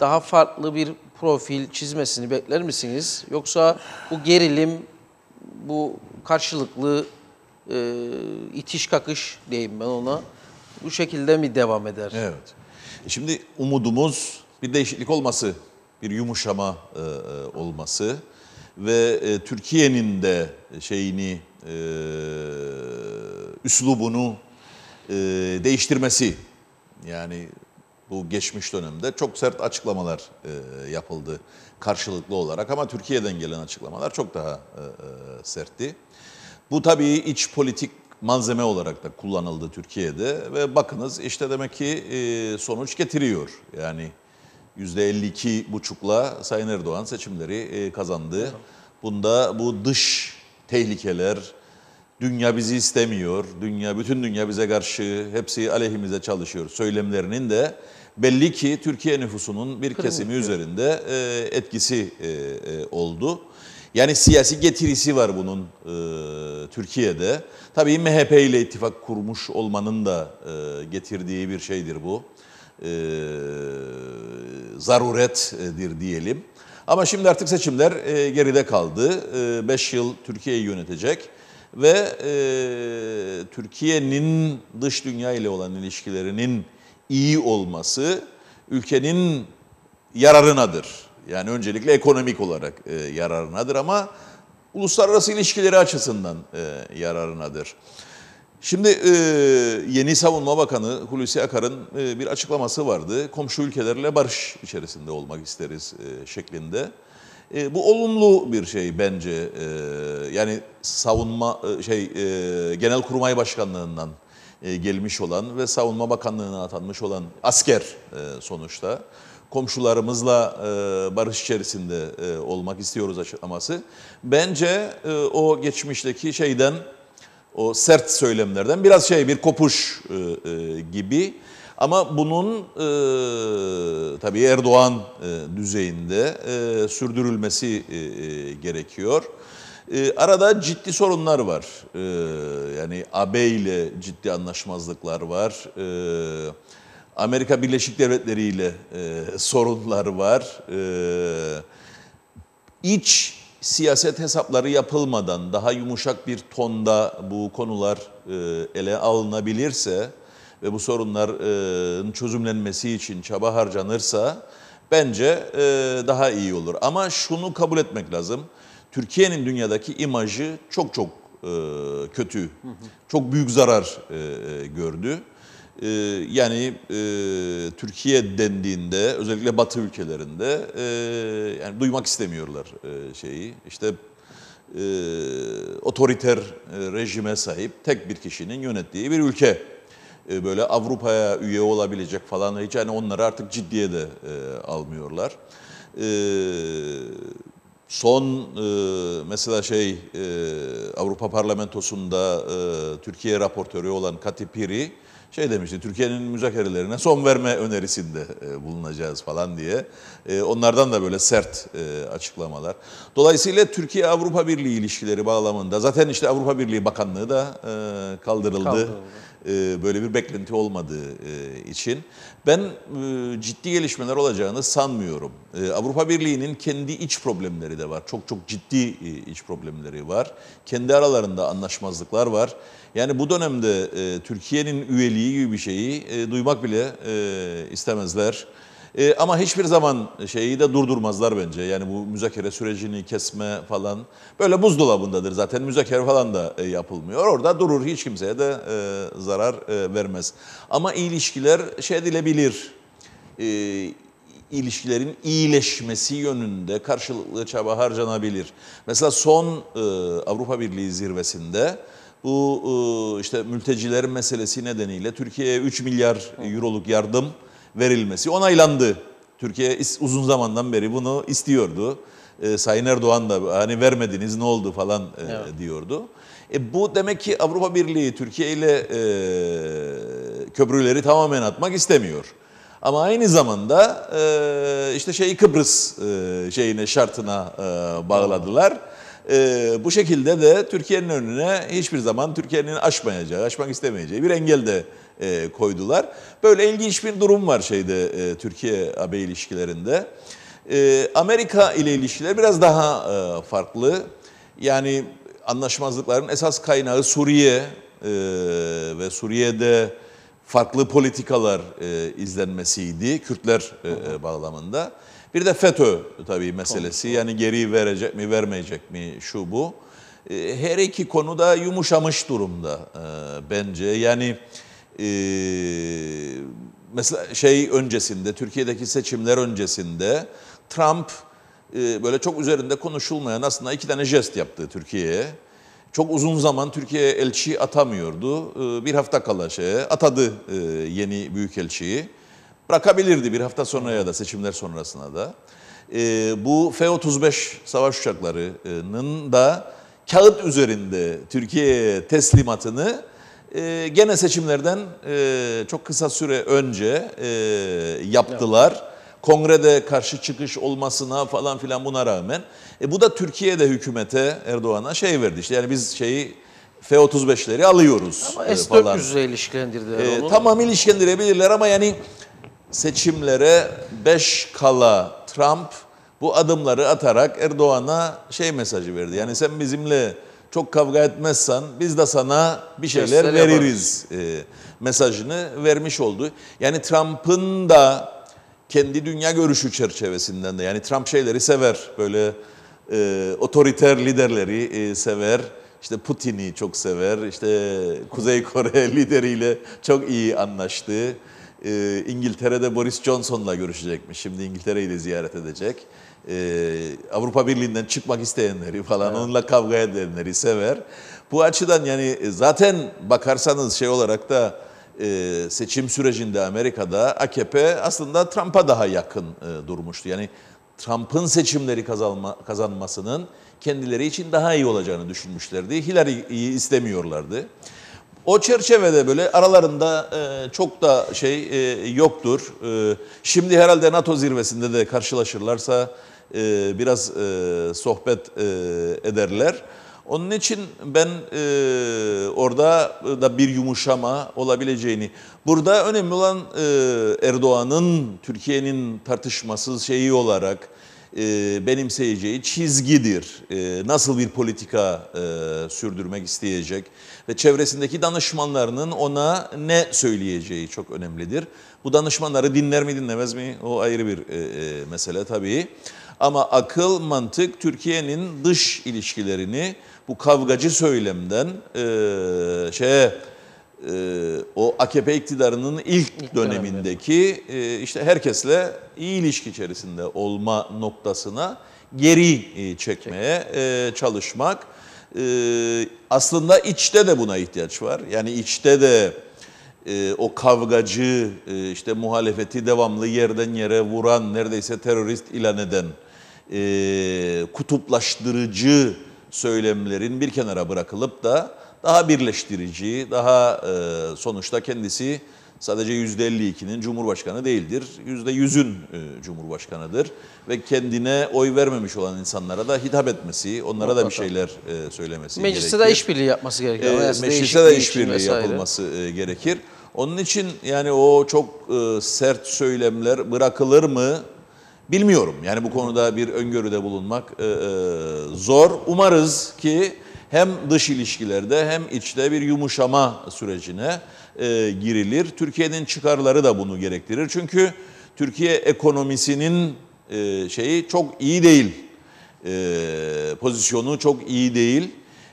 daha farklı bir profil çizmesini bekler misiniz? Yoksa bu gerilim, bu karşılıklı e, itiş kakış diyeyim ben ona bu şekilde mi devam eder? Evet. E, şimdi umudumuz bir değişiklik olması bir yumuşama e, e, olması ve e, Türkiye'nin de şeyini e, üslubunu e, değiştirmesi yani bu geçmiş dönemde çok sert açıklamalar e, yapıldı karşılıklı olarak ama Türkiye'den gelen açıklamalar çok daha e, e sertti. Bu tabii iç politik malzeme olarak da kullanıldı Türkiye'de ve bakınız işte demek ki e, sonuç getiriyor. Yani %52,5'la Sayın Erdoğan seçimleri e, kazandı. Bunda bu dış tehlikeler, dünya bizi istemiyor, dünya bütün dünya bize karşı hepsi aleyhimize çalışıyor söylemlerinin de belli ki Türkiye nüfusunun bir kesimi üzerinde e, etkisi e, oldu. Yani siyasi getirisi var bunun e, Türkiye'de. Tabii MHP ile ittifak kurmuş olmanın da e, getirdiği bir şeydir bu e, zarurettir diyelim. Ama şimdi artık seçimler e, geride kaldı. 5 e, yıl Türkiye'yi yönetecek ve e, Türkiye'nin dış dünya ile olan ilişkilerinin iyi olması ülkenin yararınadır. Yani öncelikle ekonomik olarak e, yararınadır ama uluslararası ilişkileri açısından e, yararınadır. Şimdi e, yeni Savunma Bakanı Hulusi Akar'ın e, bir açıklaması vardı. Komşu ülkelerle barış içerisinde olmak isteriz e, şeklinde. E, bu olumlu bir şey bence. E, yani savunma e, şey e, Genelkurmay Başkanlığından e, gelmiş olan ve Savunma Bakanlığına atanmış olan asker e, sonuçta komşularımızla e, barış içerisinde e, olmak istiyoruz açıklaması. Bence e, o geçmişteki şeyden o sert söylemlerden biraz şey bir kopuş e, e, gibi ama bunun e, tabii Erdoğan e, düzeyinde e, sürdürülmesi e, e, gerekiyor. E, arada ciddi sorunlar var. E, yani AB ile ciddi anlaşmazlıklar var. E, Amerika Birleşik Devletleri ile e, sorunlar var. E, iç siyaset hesapları yapılmadan daha yumuşak bir tonda bu konular e, ele alınabilirse ve bu sorunların çözümlenmesi için çaba harcanırsa bence e, daha iyi olur. Ama şunu kabul etmek lazım. Türkiye'nin dünyadaki imajı çok çok e, kötü, çok büyük zarar gördü. Ee, yani e, Türkiye dendiğinde özellikle Batı ülkelerinde e, yani duymak istemiyorlar e, şeyi. işte e, otoriter e, rejime sahip tek bir kişinin yönettiği bir ülke. E, böyle Avrupa'ya üye olabilecek falan hiç yani onları artık ciddiye de e, almıyorlar. E, son e, mesela şey e, Avrupa Parlamentosu'nda e, Türkiye raportörü olan Katipiri Piri şey demişti Türkiye'nin müzakerelerine son verme önerisinde e, bulunacağız falan diye. E, onlardan da böyle sert e, açıklamalar. Dolayısıyla Türkiye-Avrupa Birliği ilişkileri bağlamında zaten işte Avrupa Birliği Bakanlığı da kaldırıldı. kaldırıldı. E, böyle bir beklenti olmadığı e, için ben e, ciddi gelişmeler olacağını sanmıyorum. Avrupa Birliği'nin kendi iç problemleri de var. Çok çok ciddi iç problemleri var. Kendi aralarında anlaşmazlıklar var. Yani bu dönemde Türkiye'nin üyeliği gibi bir şeyi duymak bile istemezler. E, ama hiçbir zaman şeyi de durdurmazlar bence. Yani bu müzakere sürecini kesme falan böyle buzdolabındadır zaten. Müzakere falan da e, yapılmıyor. Orada durur hiç kimseye de e, zarar e, vermez. Ama ilişkiler şey edilebilir. E, ilişkilerin iyileşmesi yönünde karşılıklı çaba harcanabilir. Mesela son e, Avrupa Birliği zirvesinde bu e, işte mültecilerin meselesi nedeniyle Türkiye'ye 3 milyar euroluk yardım verilmesi onaylandı. Türkiye uzun zamandan beri bunu istiyordu. E, Sayın Erdoğan da hani vermediniz ne oldu falan e, evet. diyordu. E, bu demek ki Avrupa Birliği Türkiye ile e, köprüleri tamamen atmak istemiyor. Ama aynı zamanda e, işte şeyi Kıbrıs e, şeyine şartına e, bağladılar. E, bu şekilde de Türkiye'nin önüne hiçbir zaman Türkiye'nin aşmayacağı, aşmak istemeyeceği bir engel de e, koydular. Böyle ilginç bir durum var şeyde e, Türkiye-AB ilişkilerinde. E, Amerika ile ilişkiler biraz daha e, farklı. Yani anlaşmazlıkların esas kaynağı Suriye e, ve Suriye'de farklı politikalar e, izlenmesiydi Kürtler e, e bağlamında. Bir de FETÖ tabii meselesi yani geri verecek mi vermeyecek mi şu bu. E, her iki konuda yumuşamış durumda e, bence. Yani e, mesela şey öncesinde, Türkiye'deki seçimler öncesinde Trump e, böyle çok üzerinde konuşulmayan aslında iki tane jest yaptı Türkiye'ye. Çok uzun zaman Türkiye elçi atamıyordu. Ee, bir hafta kala şeye atadı e, yeni büyük büyükelçiyi. Bırakabilirdi bir hafta sonra ya da seçimler sonrasına da. Ee, bu F-35 savaş uçaklarının da kağıt üzerinde Türkiye'ye teslimatını e, gene seçimlerden e, çok kısa süre önce e, yaptılar. Kongrede karşı çıkış olmasına falan filan buna rağmen. E, bu da Türkiye'de hükümete Erdoğan'a şey verdi işte yani biz şeyi F-35'leri alıyoruz. Ama S-400'le ilişkilendirdiler e, onu. Tamam ilişkilendirebilirler ama yani seçimlere 5 kala Trump bu adımları atarak Erdoğan'a şey mesajı verdi. Yani sen bizimle çok kavga etmezsen biz de sana bir şeyler Kestel veririz e, mesajını vermiş oldu. Yani Trump'ın da kendi dünya görüşü çerçevesinden de yani Trump şeyleri sever böyle e, otoriter liderleri e, sever. İşte Putin'i çok sever, işte Kuzey Kore [laughs] lideriyle çok iyi anlaştı. E, İngiltere'de Boris Johnson'la görüşecekmiş, şimdi İngiltere'yi de ziyaret edecek e, Avrupa Birliği'nden çıkmak isteyenleri falan evet. onunla kavga edenleri sever. Bu açıdan yani e, zaten bakarsanız şey olarak da e, seçim sürecinde Amerika'da AKP aslında Trump'a daha yakın e, durmuştu. Yani Trump'ın seçimleri kazanma, kazanmasının kendileri için daha iyi olacağını düşünmüşlerdi. Hillary'yi istemiyorlardı. O çerçevede böyle aralarında e, çok da şey e, yoktur. E, şimdi herhalde NATO zirvesinde de karşılaşırlarsa e, biraz e, sohbet e, ederler. Onun için ben e, orada da bir yumuşama olabileceğini. Burada önemli olan e, Erdoğan'ın Türkiye'nin tartışmasız şeyi olarak e, benimseyeceği çizgidir. E, nasıl bir politika e, sürdürmek isteyecek ve çevresindeki danışmanlarının ona ne söyleyeceği çok önemlidir. Bu danışmanları dinler mi dinlemez mi o ayrı bir mesele tabii. Ama akıl, mantık Türkiye'nin dış ilişkilerini bu kavgacı söylemden e, şeye e, o AKP iktidarının ilk, ilk dönemindeki e, işte herkesle iyi ilişki içerisinde olma noktasına geri e, çekmeye e, çalışmak. E, aslında içte de buna ihtiyaç var. Yani içte de e, o kavgacı, e, işte muhalefeti devamlı yerden yere vuran, neredeyse terörist ilan eden, e, kutuplaştırıcı söylemlerin bir kenara bırakılıp da daha birleştirici, daha e, sonuçta kendisi sadece %52'nin Cumhurbaşkanı değildir. %100'ün e, Cumhurbaşkanıdır. Ve kendine oy vermemiş olan insanlara da hitap etmesi, onlara da bir şeyler e, söylemesi meclise Mecliste De işbirliği yapması gerekir. E, meclise de işbirliği yapılması e, gerekir. Onun için yani o çok e, sert söylemler bırakılır mı bilmiyorum. Yani bu konuda bir öngörüde bulunmak e, e, zor. Umarız ki hem dış ilişkilerde hem içte bir yumuşama sürecine e, girilir. Türkiye'nin çıkarları da bunu gerektirir. Çünkü Türkiye ekonomisinin e, şeyi çok iyi değil. E, pozisyonu çok iyi değil.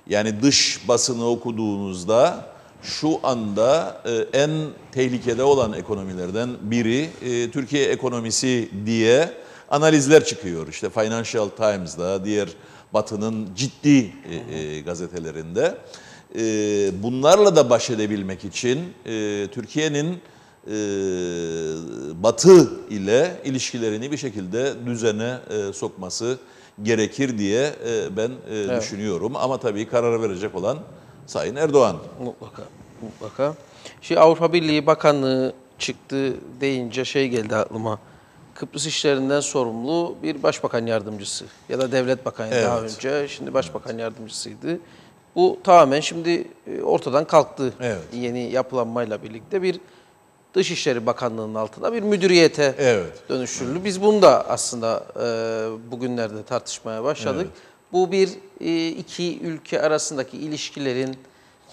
Yani dış basını okuduğunuzda şu anda e, en tehlikede olan ekonomilerden biri e, Türkiye ekonomisi diye analizler çıkıyor. İşte Financial Times'da, diğer Batı'nın ciddi e, e, gazetelerinde. E, bunlarla da baş edebilmek için e, Türkiye'nin e, Batı ile ilişkilerini bir şekilde düzene e, sokması gerekir diye e, ben e, evet. düşünüyorum. Ama tabii karar verecek olan Sayın Erdoğan. Mutlaka, mutlaka. Şimdi şey, Avrupa Birliği Bakanlığı çıktı deyince şey geldi aklıma. Kıbrıs işlerinden sorumlu bir başbakan yardımcısı ya da devlet bakanı evet. daha önce şimdi başbakan yardımcısıydı. Bu tamamen şimdi e, ortadan kalktı evet. yeni yapılanmayla birlikte bir Dışişleri Bakanlığı'nın altında bir müdüriyete evet. dönüştürüldü. Biz bunu da aslında e, bugünlerde tartışmaya başladık. Evet. Bu bir e, iki ülke arasındaki ilişkilerin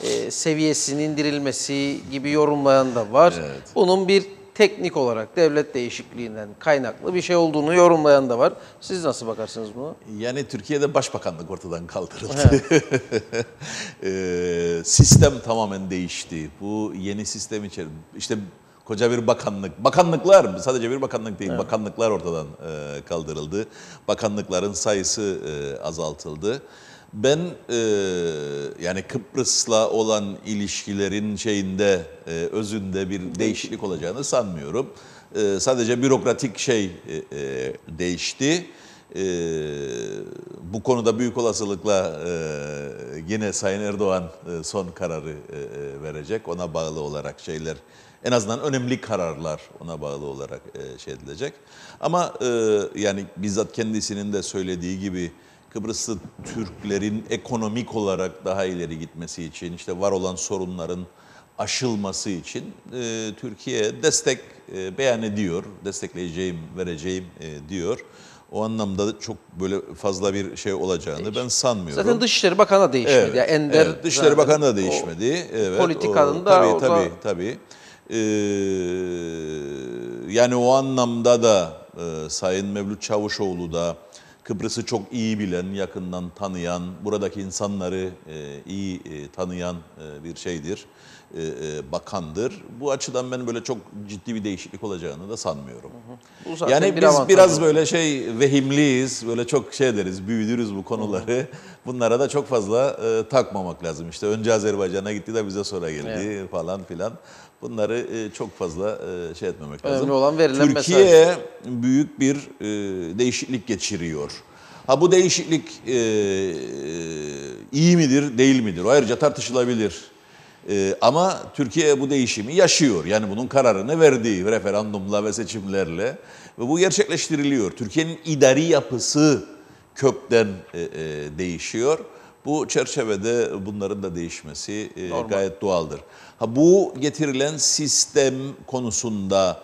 e, seviyesinin indirilmesi gibi yorumlayan da var. Evet. Bunun bir teknik olarak devlet değişikliğinden kaynaklı bir şey olduğunu yorumlayan da var. Siz nasıl bakarsınız bunu? Yani Türkiye'de başbakanlık ortadan kaldırıldı. [laughs] e, sistem tamamen değişti. Bu yeni sistem içerisinde işte koca bir bakanlık, bakanlıklar mı? sadece bir bakanlık değil, evet. bakanlıklar ortadan e, kaldırıldı. Bakanlıkların sayısı e, azaltıldı. Ben e, yani Kıbrıs'la olan ilişkilerin şeyinde e, özünde bir değişiklik olacağını sanmıyorum. E, sadece bürokratik şey e, e, değişti. E, bu konuda büyük olasılıkla e, yine Sayın Erdoğan e, son kararı e, e verecek. Ona bağlı olarak şeyler en azından önemli kararlar ona bağlı olarak e, şey edilecek. Ama e, yani bizzat kendisinin de söylediği gibi Kıbrıslı Türklerin ekonomik olarak daha ileri gitmesi için, işte var olan sorunların aşılması için e, Türkiye destek e, beyan ediyor, destekleyeceğim, vereceğim e, diyor. O anlamda çok böyle fazla bir şey olacağını Hiç. ben sanmıyorum. Zaten Dışişleri Bakanı da değişmedi. Evet, yani Ender evet, Dışişleri Bakanı da değişmedi. Evet, politikanın o, da... Tabii, tabii, da... tabii. Ee, yani o anlamda da e, Sayın Mevlüt Çavuşoğlu da Kıbrıs'ı çok iyi bilen, yakından tanıyan, buradaki insanları e, iyi e, tanıyan e, bir şeydir, e, bakandır. Bu açıdan ben böyle çok ciddi bir değişiklik olacağını da sanmıyorum. Hı hı. Yani bir biz biraz böyle şey vehimliyiz, böyle çok şey deriz, büyüdürüz bu konuları. Hı hı. [laughs] Bunlara da çok fazla takmamak lazım. İşte önce Azerbaycan'a gitti de bize sonra geldi evet. falan filan. Bunları e, çok fazla e, şey etmemek lazım. Önemli olan verilen Türkiye mesaj. büyük bir e, değişiklik geçiriyor. Ha bu değişiklik iyi midir, değil midir? O ayrıca tartışılabilir. ama Türkiye bu değişimi yaşıyor. Yani bunun kararını verdiği referandumla ve seçimlerle. Ve bu gerçekleştiriliyor. Türkiye'nin idari yapısı kökten değişiyor. Bu çerçevede bunların da değişmesi Normal. gayet doğaldır. Ha, bu getirilen sistem konusunda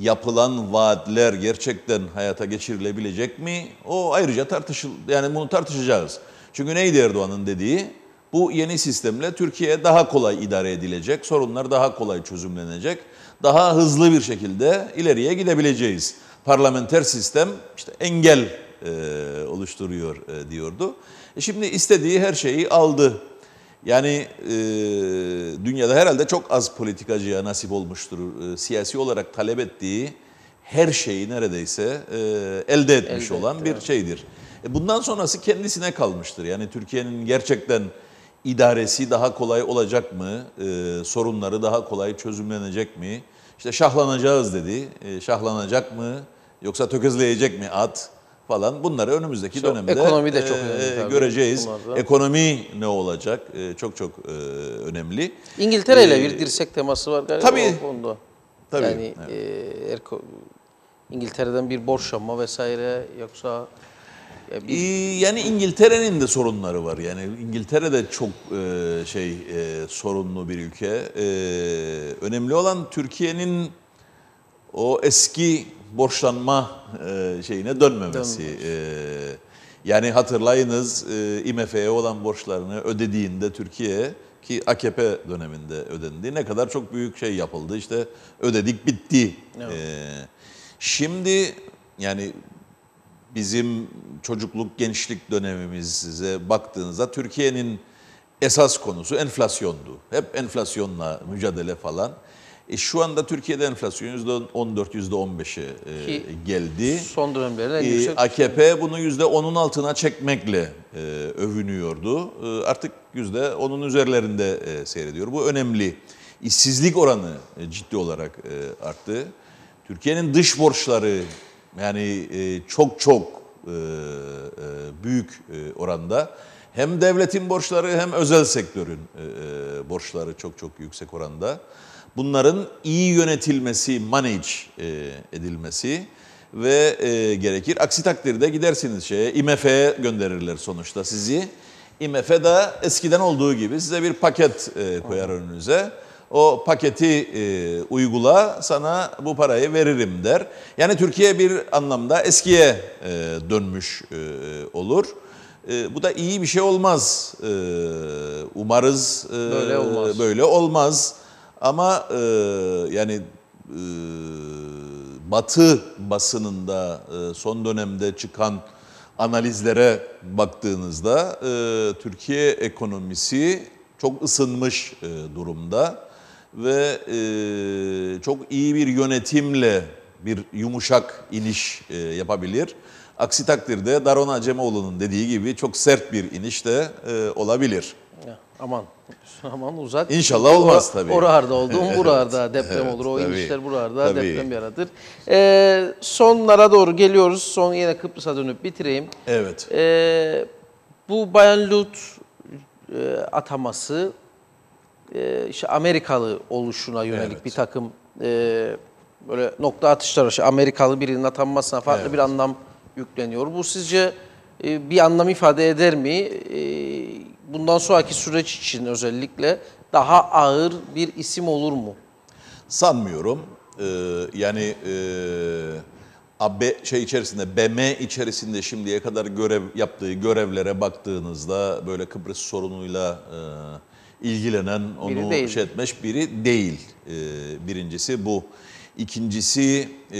yapılan vaatler gerçekten hayata geçirilebilecek mi? O ayrıca tartışıl yani bunu tartışacağız. Çünkü neydi Erdoğan'ın dediği? Bu yeni sistemle Türkiye daha kolay idare edilecek, sorunlar daha kolay çözümlenecek, daha hızlı bir şekilde ileriye gidebileceğiz. Parlamenter sistem işte engel e, oluşturuyor e, diyordu. E şimdi istediği her şeyi aldı yani e, dünyada herhalde çok az politikacıya nasip olmuştur. E, siyasi olarak talep ettiği her şeyi neredeyse e, elde etmiş elde olan etti, bir evet. şeydir. E, bundan sonrası kendisine kalmıştır. Yani Türkiye'nin gerçekten idaresi daha kolay olacak mı? E, sorunları daha kolay çözümlenecek mi? İşte şahlanacağız dedi. E, şahlanacak mı? Yoksa tökezleyecek mi at? falan bunları önümüzdeki çok, dönemde ekonomi de e, çok önemli tabii. göreceğiz. Bunlardan. Ekonomi ne olacak e, çok çok e, önemli. İngiltere ile ee, bir dirsek teması var galiba tabii, o konuda. Tabii. Yani evet. e, Erko, İngiltere'den bir borçlanma vesaire yoksa yani İngiltere'nin de sorunları var. Yani İngiltere de çok e, şey e, sorunlu bir ülke. E, önemli olan Türkiye'nin o eski borçlanma e, şeyine dönmemesi. E, yani hatırlayınız e, IMF'ye olan borçlarını ödediğinde Türkiye ki AKP döneminde ödendi. Ne kadar çok büyük şey yapıldı. işte ödedik bitti. Evet. E, şimdi yani bizim çocukluk gençlik dönemimiz size baktığınızda Türkiye'nin esas konusu enflasyondu. Hep enflasyonla mücadele falan. E şu anda Türkiye'de enflasyon %14, %15'e e, geldi. Son dönemlerde e, AKP bunu %10'un altına çekmekle e, övünüyordu. E, artık %10'un üzerlerinde e, seyrediyor. Bu önemli. İşsizlik oranı e, ciddi olarak e, arttı. Türkiye'nin dış borçları yani e, çok çok e, e, büyük e, oranda hem devletin borçları hem özel sektörün e, e, borçları çok çok yüksek oranda. Bunların iyi yönetilmesi, manage e, edilmesi ve e, gerekir. Aksi takdirde gidersiniz şeye, IMF'ye gönderirler sonuçta sizi. IMF de eskiden olduğu gibi size bir paket e, koyar önünüze. O paketi e, uygula sana bu parayı veririm der. Yani Türkiye bir anlamda eskiye e, dönmüş e, olur. E, bu da iyi bir şey olmaz. E, umarız e, böyle olmaz. Böyle olmaz. Ama e, yani e, Batı basınında e, son dönemde çıkan analizlere baktığınızda e, Türkiye ekonomisi çok ısınmış e, durumda ve e, çok iyi bir yönetimle bir yumuşak iniş e, yapabilir. Aksi takdirde Daron Acemoğlu'nun dediği gibi çok sert bir iniş de e, olabilir. Aman [laughs] aman uzak. İnşallah olmaz tabii. Orarda olduğum evet, [laughs] burada deprem evet, olur. O tabii, inişler burada deprem yaratır. Ee, sonlara doğru geliyoruz. Son yine Kıbrıs'a dönüp bitireyim. Evet. Ee, bu Bayan Lut e, ataması e, işte Amerikalı oluşuna yönelik evet. bir takım e, böyle nokta atışlar, İşte Amerikalı birinin atanmasına farklı evet. bir anlam yükleniyor. Bu sizce e, bir anlam ifade eder mi? E, bundan sonraki süreç için özellikle daha ağır bir isim olur mu? Sanmıyorum. Ee, yani e, AB şey içerisinde BM içerisinde şimdiye kadar görev yaptığı görevlere baktığınızda böyle Kıbrıs sorunuyla e, ilgilenen onu biri şey etmiş biri değil. E, birincisi bu. İkincisi e,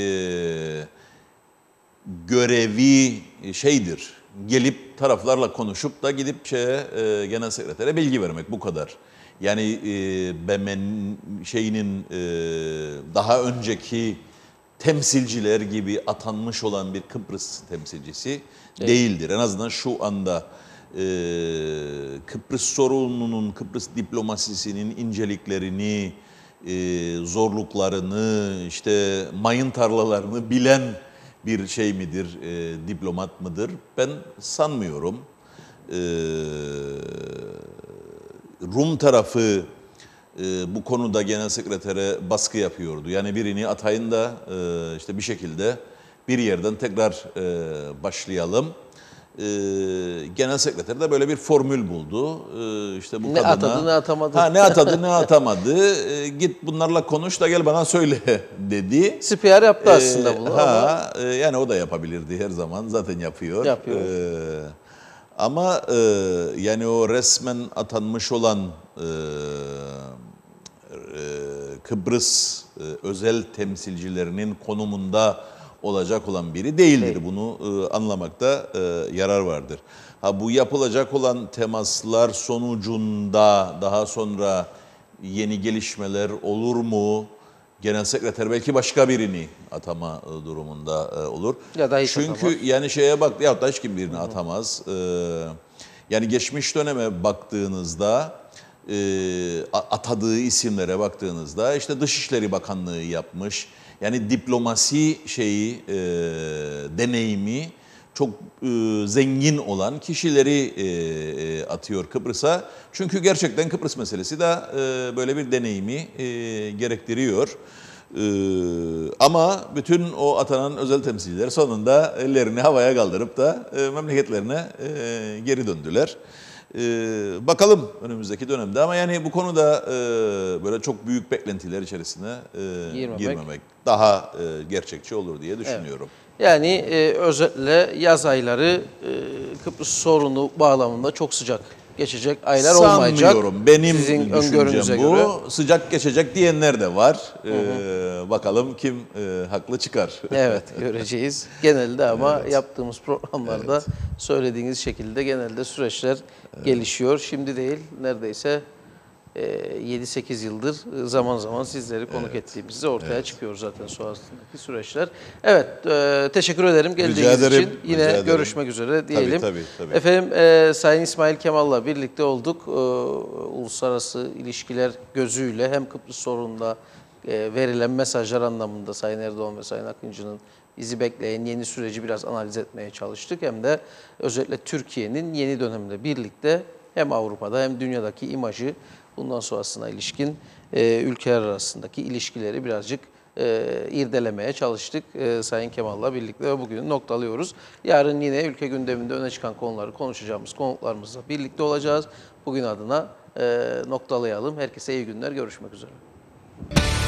görevi şeydir gelip taraflarla konuşup da gidip şeye, e, genel sekretere bilgi vermek bu kadar. Yani e, BEM'in şeyinin e, daha önceki temsilciler gibi atanmış olan bir Kıbrıs temsilcisi evet. değildir. En azından şu anda e, Kıbrıs sorununun, Kıbrıs diplomasisinin inceliklerini, e, zorluklarını, işte mayın tarlalarını bilen bir şey midir, e, diplomat mıdır? Ben sanmıyorum. E, Rum tarafı e, bu konuda genel sekretere baskı yapıyordu. Yani birini atayın da e, işte bir şekilde bir yerden tekrar e, başlayalım e, genel sekreter de böyle bir formül buldu. E, işte bu ne kadına, atadı ne atamadı. Ha, ne atadı [laughs] ne atamadı. E, git bunlarla konuş da gel bana söyle [laughs] dedi. Spiyer yaptı e, aslında bunu ha, ama. E, yani o da yapabilirdi her zaman zaten yapıyor. Yapıyor. E, ama e, yani o resmen atanmış olan e, e, Kıbrıs e, özel temsilcilerinin konumunda olacak olan biri değildir. Değil. Bunu e, anlamakta e, yarar vardır. Ha bu yapılacak olan temaslar sonucunda daha sonra yeni gelişmeler olur mu? Genel sekreter belki başka birini atama e, durumunda e, olur. Ya da hiç Çünkü atamaz. yani şeye bak ya da hiç kim birini atamaz. E, yani geçmiş döneme baktığınızda e, atadığı isimlere baktığınızda işte Dışişleri Bakanlığı yapmış, yani diplomasi şeyi, e, deneyimi çok e, zengin olan kişileri e, e, atıyor Kıbrıs'a. Çünkü gerçekten Kıbrıs meselesi de e, böyle bir deneyimi e, gerektiriyor. Ee, ama bütün o atanan özel temsilciler sonunda ellerini havaya kaldırıp da e, memleketlerine e, geri döndüler. Ee, bakalım önümüzdeki dönemde ama yani bu konuda e, böyle çok büyük beklentiler içerisine e, girmemek. girmemek daha e, gerçekçi olur diye düşünüyorum. Evet. Yani e, özetle yaz ayları e, Kıbrıs sorunu bağlamında çok sıcak geçecek, aylar Sanmıyorum. olmayacak. Sanmıyorum. Benim Sizin öngörünüze bu. Göre. Sıcak geçecek diyenler de var. Hı hı. Ee, bakalım kim e, haklı çıkar. [laughs] Evet göreceğiz. genelde ama evet. yaptığımız programlarda evet. söylediğiniz şekilde genelde süreçler evet. gelişiyor. Şimdi değil neredeyse 7-8 ee, yıldır e, zaman zaman sizleri konuk evet. ettiğimizde ortaya evet. çıkıyor zaten sonrasındaki süreçler. Evet, e, teşekkür ederim geldiğiniz ederim, için. Yine ederim. görüşmek üzere diyelim. Tabii, tabii, tabii. Efendim, e, Sayın İsmail Kemal'la birlikte olduk. uluslararası ilişkiler gözüyle hem Kıbrıs sorununda verilen mesajlar anlamında Sayın Erdoğan ve Sayın Akıncı'nın izi bekleyen yeni süreci biraz analiz etmeye çalıştık. Hem de özellikle Türkiye'nin yeni dönemde birlikte hem Avrupa'da hem dünyadaki imajı bundan sonrasına ilişkin e, ülkeler arasındaki ilişkileri birazcık e, irdelemeye çalıştık e, Sayın Kemal'la birlikte ve bugün noktalıyoruz. Yarın yine ülke gündeminde öne çıkan konuları konuşacağımız konuklarımızla birlikte olacağız. Bugün adına e, noktalayalım. Herkese iyi günler, görüşmek üzere.